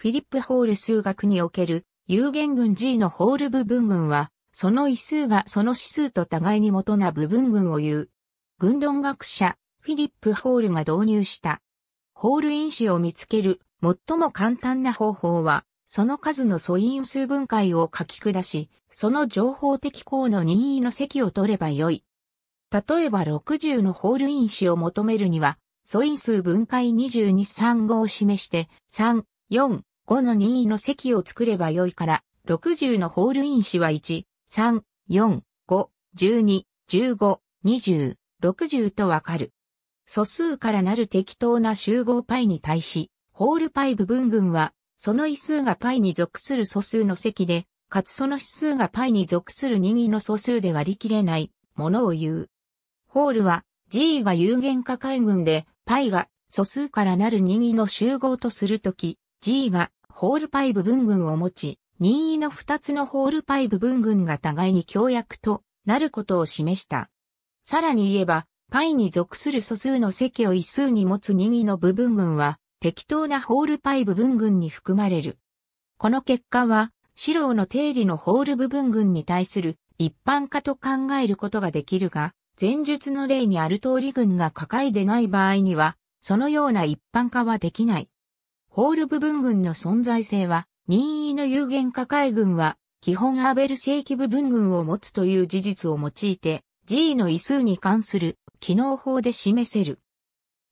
フィリップ・ホール数学における有限群 G のホール部分群は、その位数がその指数と互いに元な部分群を言う。群論学者、フィリップ・ホールが導入した。ホール因子を見つける最も簡単な方法は、その数の素因数分解を書き下し、その情報的項の任意の積を取ればよい。例えば60のホール因子を求めるには、素因数分解2 2 3号を示して、3、4、5の任意の席を作ればよいから、60のホールイン子は1、3、4、5、12、15、20、60とわかる。素数からなる適当な集合 π に対し、ホール π 部分群は、その位数が π に属する素数の積で、かつその指数が π に属する任意の素数で割り切れないものを言う。ホールは G が有限化回群で π が素数からなる任意の集合とするとき、G がホールパイブ分群を持ち、任意の2つのホールパイブ分群が互いに協約となることを示した。さらに言えば、パイに属する素数の積を異数に持つ任意の部分群は、適当なホールパイブ分群に含まれる。この結果は、四郎の定理のホール部分群に対する一般化と考えることができるが、前述の例にある通り群が抱えでない場合には、そのような一般化はできない。ホール部分群の存在性は、任意の有限化海群は、基本アーベル正規部分群を持つという事実を用いて、G の位数に関する機能法で示せる。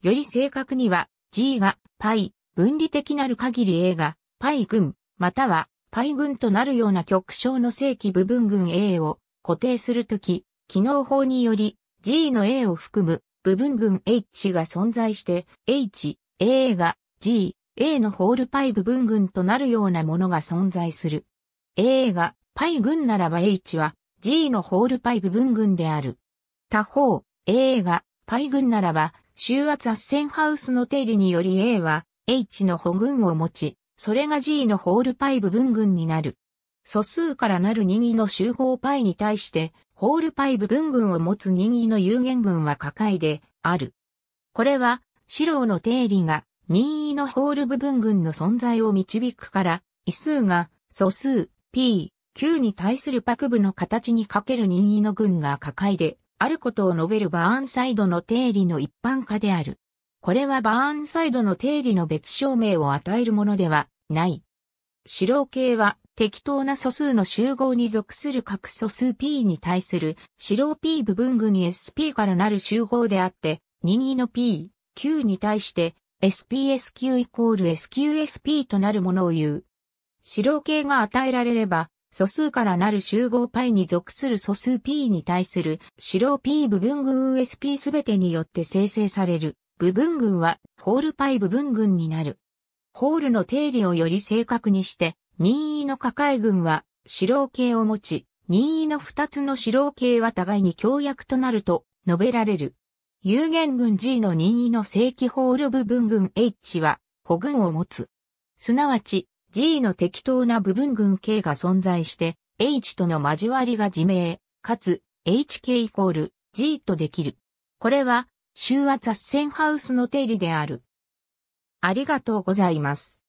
より正確には、G が π 分離的なる限り A が π 群、または π 群となるような極小の正規部分群 A を固定するとき、機能法により G の A を含む部分群 H が存在して、H、A が G、A のホールパイ部分群となるようなものが存在する。A がパイ群ならば H は G のホールパイ部分群である。他方、A がパイ群ならば、周圧圧線ハウスの定理により A は H の補群を持ち、それが G のホールパイ部分群になる。素数からなる任意の集合パイに対して、ホールパイ部分群を持つ任意の有限群は可解である。これは、白の定理が任意のホール部分群の存在を導くから、異数が素数 p、q に対する白部の形にかける任意の群が可解で、あることを述べるバーンサイドの定理の一般化である。これはバーンサイドの定理の別証明を与えるものではない。白系は適当な素数の集合に属する各素数 p に対する白 p 部分群に sp からなる集合であって、任意の p、q に対して SPSQ イコール SQSP となるものを言う。指導形が与えられれば、素数からなる集合 π に属する素数 p に対する指導 p 部分群 usp すべてによって生成される部分群はホール π 部分群になる。ホールの定理をより正確にして、任意の可解群は指導形を持ち、任意の二つの指導形は互いに協約となると述べられる。有限軍 G の任意の正規法ル部分群 H は保群を持つ。すなわち G の適当な部分群 K が存在して H との交わりが自明、かつ HK イコール G とできる。これは、周圧雑線ハウスの定理である。ありがとうございます。